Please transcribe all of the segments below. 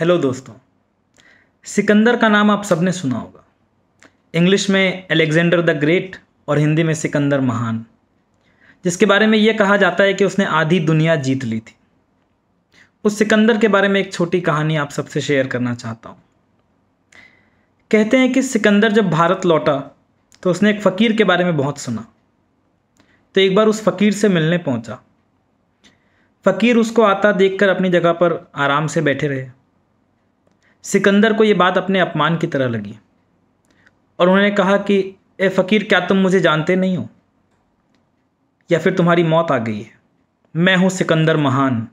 Hello दोस्तों सिकंदर का नाम आप सबने सुना होगा इंग्लिश में अलेक्जेंडर द ग्रेट और हिंदी में सिकंदर महान जिसके बारे में ये कहा जाता है कि उसने आधी दुनिया जीत ली थी उस सिकंदर के बारे में एक छोटी कहानी आप सबसे शेयर करना चाहता हूँ कहते हैं कि सिकंदर जब भारत लौटा तो उसने एक फ़कीर के बारे में बहुत सुना तो एक बार उस फ़कीर से मिलने पहुँचा फ़कीर उसको आता देखकर अपनी जगह पर आराम से बैठे रहे सिकंदर को ये बात अपने अपमान की तरह लगी और उन्होंने कहा कि ए फ़कीर क्या तुम मुझे जानते नहीं हो या फिर तुम्हारी मौत आ गई है मैं हूँ सिकंदर महान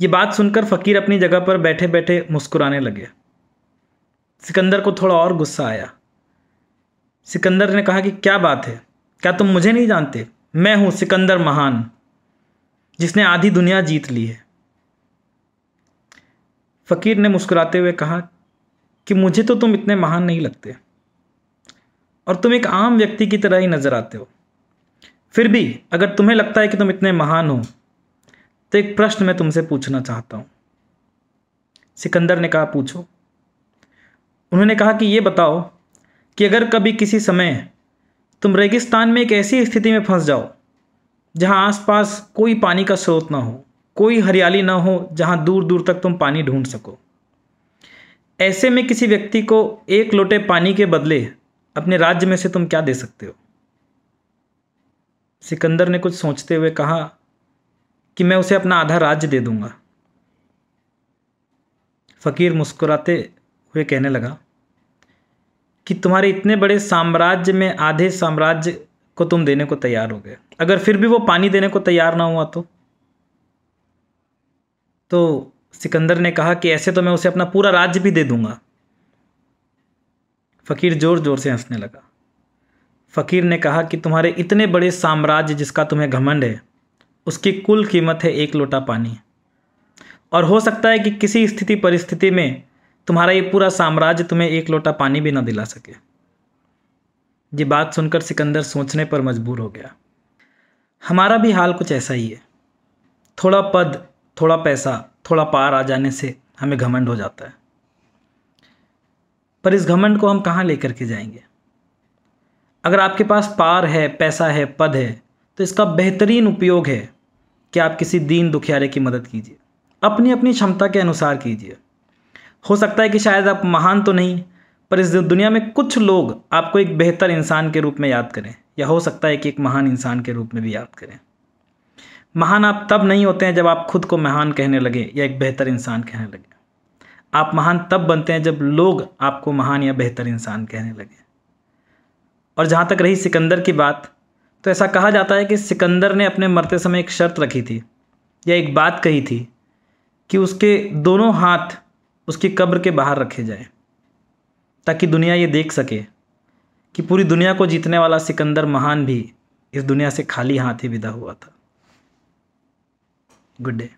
ये बात सुनकर फ़कीर अपनी जगह पर बैठे बैठे मुस्कुराने लगे सिकंदर को थोड़ा और गुस्सा आया सिकंदर ने कहा कि क्या बात है क्या तुम मुझे नहीं जानते मैं हूँ सिकंदर महान जिसने आधी दुनिया जीत ली है फ़कीर ने मुस्कुराते हुए कहा कि मुझे तो तुम इतने महान नहीं लगते और तुम एक आम व्यक्ति की तरह ही नज़र आते हो फिर भी अगर तुम्हें लगता है कि तुम इतने महान हो तो एक प्रश्न मैं तुमसे पूछना चाहता हूँ सिकंदर ने कहा पूछो उन्होंने कहा कि ये बताओ कि अगर कभी किसी समय तुम रेगिस्तान में एक ऐसी स्थिति में फंस जाओ जहाँ आसपास कोई पानी का स्रोत ना हो कोई हरियाली ना हो जहाँ दूर दूर तक तुम पानी ढूंढ सको ऐसे में किसी व्यक्ति को एक लोटे पानी के बदले अपने राज्य में से तुम क्या दे सकते हो सिकंदर ने कुछ सोचते हुए कहा कि मैं उसे अपना आधा राज्य दे दूंगा फकीर मुस्कुराते हुए कहने लगा कि तुम्हारे इतने बड़े साम्राज्य में आधे साम्राज्य को तुम देने को तैयार हो गए अगर फिर भी वो पानी देने को तैयार ना हुआ तो तो सिकंदर ने कहा कि ऐसे तो मैं उसे अपना पूरा राज्य भी दे दूंगा फ़कीर ज़ोर ज़ोर से हंसने लगा फ़कीर ने कहा कि तुम्हारे इतने बड़े साम्राज्य जिसका तुम्हें घमंड है उसकी कुल कीमत है एक लोटा पानी और हो सकता है कि किसी स्थिति परिस्थिति में तुम्हारा ये पूरा साम्राज्य तुम्हें एक लोटा पानी भी ना दिला सके ये बात सुनकर सिकंदर सोचने पर मजबूर हो गया हमारा भी हाल कुछ ऐसा ही है थोड़ा पद थोड़ा पैसा थोड़ा पार आ जाने से हमें घमंड हो जाता है पर इस घमंड को हम कहाँ लेकर के जाएंगे अगर आपके पास पार है पैसा है पद है तो इसका बेहतरीन उपयोग है कि आप किसी दीन दुखियारे की मदद कीजिए अपनी अपनी क्षमता के अनुसार कीजिए हो सकता है कि शायद आप महान तो नहीं पर इस दुनिया में कुछ लोग आपको एक बेहतर इंसान के रूप में याद करें या हो सकता है कि एक महान इंसान के रूप में भी याद करें महान आप तब नहीं होते हैं जब आप खुद को महान कहने लगे या एक बेहतर इंसान कहने लगे आप महान तब बनते हैं जब लोग आपको महान या बेहतर इंसान कहने लगे और जहाँ तक रही सिकंदर की बात तो ऐसा कहा जाता है कि सिकंदर ने अपने मरते समय एक शर्त रखी थी या एक बात कही थी कि उसके दोनों हाथ उसकी कब्र के बाहर रखे जाए ताकि दुनिया ये देख सके कि पूरी दुनिया को जीतने वाला सिकंदर महान भी इस दुनिया से खाली हाथ ही विदा हुआ था Good day.